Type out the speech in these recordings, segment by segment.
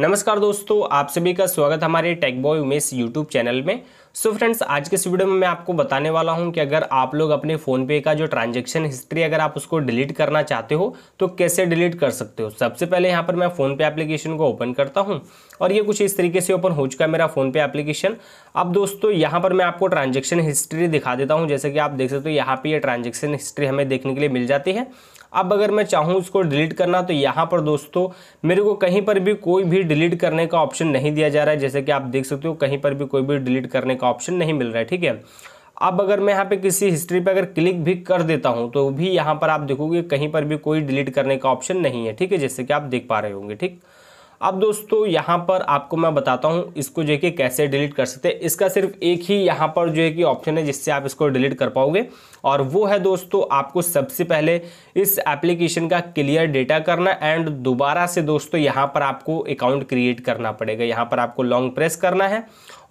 नमस्कार दोस्तों आप सभी का स्वागत हमारे tech boy Umesh YouTube channel में सो so फ्रेंड्स आज के इस वीडियो में मैं आपको बताने वाला हूं कि अगर आप लोग अपने फ़ोन पे का जो ट्रांजैक्शन हिस्ट्री अगर आप उसको डिलीट करना चाहते हो तो कैसे डिलीट कर सकते हो सबसे पहले यहां पर मैं फ़ोनपे एप्लीकेशन को ओपन करता हूं और ये कुछ इस तरीके से ओपन हो चुका है मेरा फ़ोनपे एप्लीकेशन अब दोस्तों यहाँ पर मैं आपको ट्रांजेक्शन हिस्ट्री दिखा देता हूँ जैसे कि आप देख सकते हो यहाँ पर ये ट्रांजेक्शन हिस्ट्री हमें देखने के लिए मिल जाती है अब अगर मैं चाहूँ इसको डिलीट करना तो यहाँ पर दोस्तों मेरे को कहीं पर भी कोई भी डिलीट करने का ऑप्शन नहीं दिया जा रहा है जैसे कि आप देख सकते हो कहीं पर भी कोई भी डिलीट करने का ऑप्शन नहीं मिल रहा है ठीक है अब अगर मैं यहाँ पे किसी हिस्ट्री पे अगर क्लिक भी कर देता हूँ तो भी यहाँ पर आप देखोगे कहीं पर भी कोई डिलीट करने का ऑप्शन नहीं है ठीक है जैसे कि आप देख पा रहे होंगे ठीक अब दोस्तों यहाँ पर आपको मैं बताता हूँ इसको जो है कि कैसे डिलीट कर सकते हैं इसका सिर्फ एक ही यहाँ पर जो है कि ऑप्शन है जिससे आप इसको डिलीट कर पाओगे और वो है दोस्तों आपको सबसे पहले इस एप्लीकेशन का क्लियर डेटा करना एंड दोबारा से दोस्तों यहाँ पर आपको अकाउंट क्रिएट करना पड़ेगा यहाँ पर आपको लॉन्ग प्रेस करना है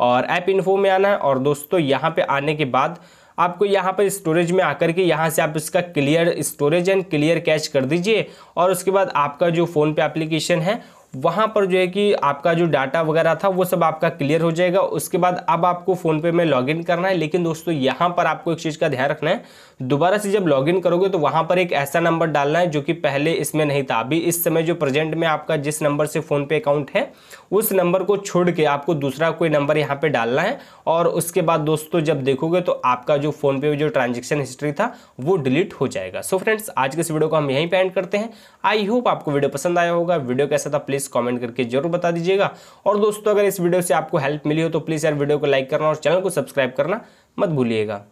और ऐप इन्फो में आना है और दोस्तों यहाँ पर आने के बाद आपको यहाँ पर स्टोरेज में आकर के यहाँ से आप इसका clear storage and clear cache कर दीजिए और उसके बाद आपका जो फ़ोन पे एप्लीकेशन है वहाँ पर जो है कि आपका जो डाटा वगैरह था वो सब आपका क्लियर हो जाएगा उसके बाद अब आपको फ़ोनपे में लॉगिन करना है लेकिन दोस्तों यहाँ पर आपको एक चीज़ का ध्यान रखना है दोबारा से जब लॉगिन करोगे तो वहाँ पर एक ऐसा नंबर डालना है जो कि पहले इसमें नहीं था अभी इस समय जो प्रेजेंट में आपका जिस नंबर से फ़ोनपे अकाउंट है उस नंबर को छोड़ के आपको दूसरा कोई नंबर यहाँ पर डालना है और उसके बाद दोस्तों जब देखोगे तो आपका जो फ़ोनपे में जो ट्रांजेक्शन हिस्ट्री था वो डिलीट हो जाएगा सो फ्रेंड्स आज के इस वीडियो को हम यहीं पर एंड करते हैं आई होप आपको वीडियो पसंद आया होगा वीडियो कैसा था प्लीज़ प्लीज़ कमेंट करके जरूर बता दीजिएगा और दोस्तों अगर इस वीडियो से आपको हेल्प मिली हो तो प्लीज़ यार वीडियो को लाइक करना और चैनल को सब्सक्राइब करना मत भूलिएगा